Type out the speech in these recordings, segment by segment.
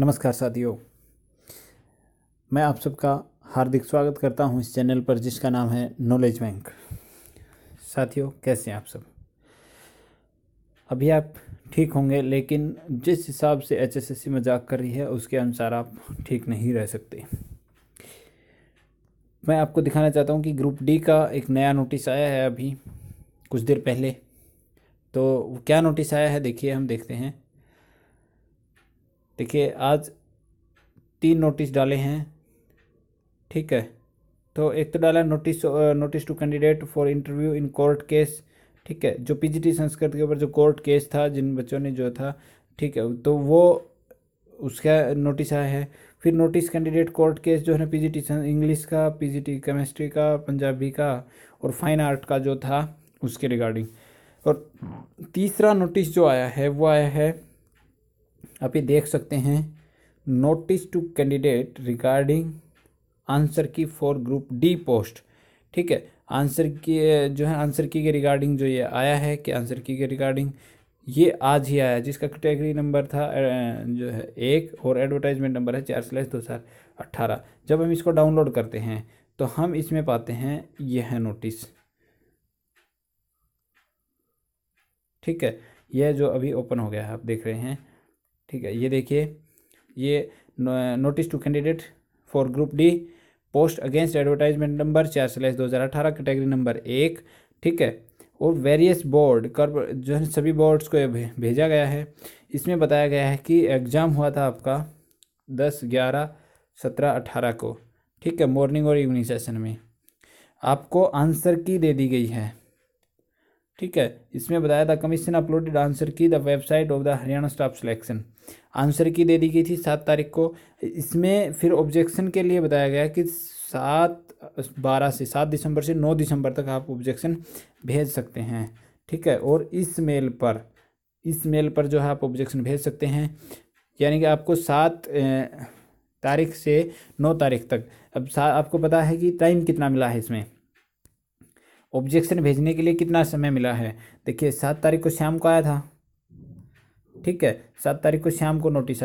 नमस्कार साथियों मैं आप सबका हार्दिक स्वागत करता हूं इस चैनल पर जिसका नाम है नॉलेज बैंक साथियों कैसे हैं आप सब अभी आप ठीक होंगे लेकिन जिस हिसाब से एचएसएससी मजाक कर रही है उसके अनुसार आप ठीक नहीं रह सकते मैं आपको दिखाना चाहता हूं कि ग्रुप डी का एक नया नोटिस आया है अभी कुछ देर पहले तो क्या नोटिस आया है देखिए हम देखते हैं देखिए आज तीन नोटिस डाले हैं ठीक है तो एक तो डाला notice notice to candidate for interview in court case ठीक है जो पीजीटी संस्कृत के ऊपर जो कोर्ट केस था जिन बच्चों ने जो था ठीक है तो वो उसका नोटिस आया है फिर नोटिस कैंडिडेट कोर्ट केस जो है ना पीजीटी इंग्लिश का पीजीटी केमिस्ट्री का पंजाबी का और फाइन आर्ट का जो था उसके रिगार्डिंग और तीसरा नोटिस जो आया है वो आया है आप ये देख सकते हैं notice to candidate regarding answer key for group D post ठीक है आंसर की जो है आंसर की के रिगार्डिंग जो ये आया है कि आंसर की के रिगार्डिंग ये आज ही आया जिसका कैटेगरी नंबर था जो है एक और एडवर्टाइजमेंट नंबर है चार स्लैस दो हज़ार अट्ठारह जब हम इसको डाउनलोड करते हैं तो हम इसमें पाते हैं यह है नोटिस ठीक है यह जो अभी ओपन हो गया है आप देख रहे हैं ठीक है ये देखिए ये notice to candidate for group D post against advertisement number चार स्लैश दो हज़ार अठारह कैटेगरी नंबर एक ठीक है और वेरियस बोर्ड कर जो है सभी बोर्ड्स को भेजा गया है इसमें बताया गया है कि एग्ज़ाम हुआ था आपका दस ग्यारह सत्रह अठारह को ठीक है मॉर्निंग और इवनिंग सेशन में आपको आंसर की दे दी गई है ठीक है इसमें बताया था commission uploaded answer key the website of the Haryana staff selection answer key दे दी गई थी सात तारीख को इसमें फिर ऑब्जेक्शन के लिए बताया गया कि सात बारह से सात दिसंबर से नौ दिसंबर तक आप ऑब्जेक्शन भेज सकते हैं ठीक है और इस मेल पर इस मेल पर जो है आप ऑब्जेक्शन भेज सकते हैं यानी कि आपको सात तारीख से नौ तारीख तक अब आपको पता है कि टाइम कितना मिला है इसमें ऑब्जेक्शन भेजने के लिए कितना समय मिला है देखिए सात तारीख को शाम को आया था ठीक है सात तारीख को शाम को नोटिस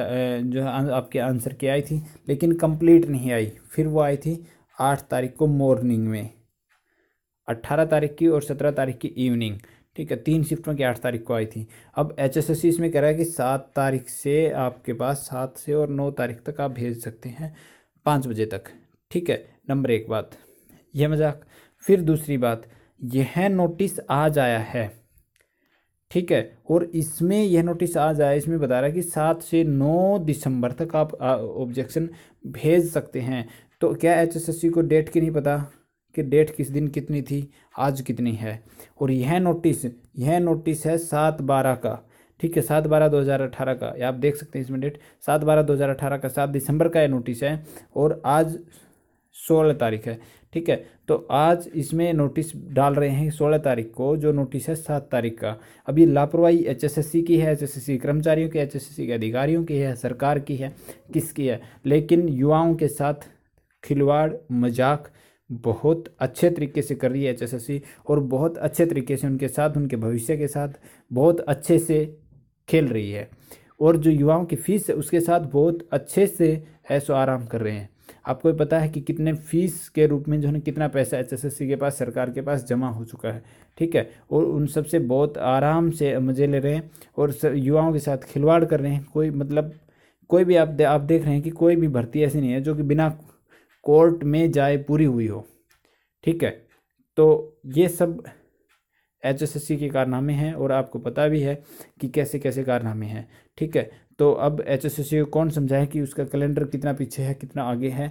जो है आपके आंसर की आई थी लेकिन कंप्लीट नहीं आई फिर वो आई थी आठ तारीख को मॉर्निंग में अट्ठारह तारीख की और सत्रह तारीख की इवनिंग ठीक है तीन शिफ्ट में की आठ तारीख को आई थी अब एच एस एस सी इसमें कह रहा है कि सात तारीख से आपके पास सात से और नौ तारीख तक आप भेज सकते हैं पाँच बजे तक ठीक है नंबर एक बात यह मजाक फिर दूसरी बात यह नोटिस आज आया है ठीक है और इसमें यह नोटिस आज आया इसमें बता रहा है कि सात से नौ दिसंबर तक आप ऑब्जेक्शन भेज सकते हैं तो क्या सी को डेट की नहीं पता कि डेट किस दिन कितनी थी आज कितनी है और यह नोटिस यह नोटिस है सात बारह का ठीक है सात बारह दो हज़ार अठारह का आप देख सकते हैं इसमें डेट सात बारह दो हज़ार अठारह का सात दिसंबर का यह नोटिस है और आज सोलह तारीख है ठीक है तो आज इसमें नोटिस डाल रहे हैं सोलह तारीख को जो नोटिस है सात तारीख का अभी लापरवाही एच की है एच कर्मचारियों की एच के अधिकारियों की है सरकार की है किसकी है लेकिन युवाओं के साथ खिलवाड़ मजाक बहुत अच्छे तरीके से कर रही है एचएसएससी और बहुत अच्छे तरीके से उनके साथ उनके भविष्य के साथ बहुत अच्छे से खेल रही है और जो युवाओं की फीस है उसके साथ बहुत अच्छे से ऐसो आराम कर रहे हैं आपको पता है कि कितने फीस के रूप में जो है कितना पैसा एच एस एस सी के पास सरकार के पास जमा हो चुका है ठीक है और उन सब से बहुत आराम से मज़े ले रहे हैं और युवाओं के साथ खिलवाड़ कर रहे हैं कोई मतलब कोई भी आप दे, आप देख रहे हैं कि कोई भी भर्ती ऐसी नहीं है जो कि बिना कोर्ट में जाए पूरी हुई हो ठीक है तो ये सब एच एस एस सी के कारनामे हैं और आपको पता भी है कि कैसे कैसे कारनामे हैं ठीक है तो अब एच एस एस को कौन समझाए कि उसका कैलेंडर कितना पीछे है कितना आगे है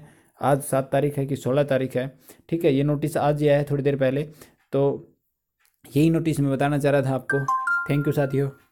आज सात तारीख है कि सोलह तारीख है ठीक है ये नोटिस आज ही आया है थोड़ी देर पहले तो यही नोटिस मैं बताना चाह रहा था आपको थैंक यू साथियों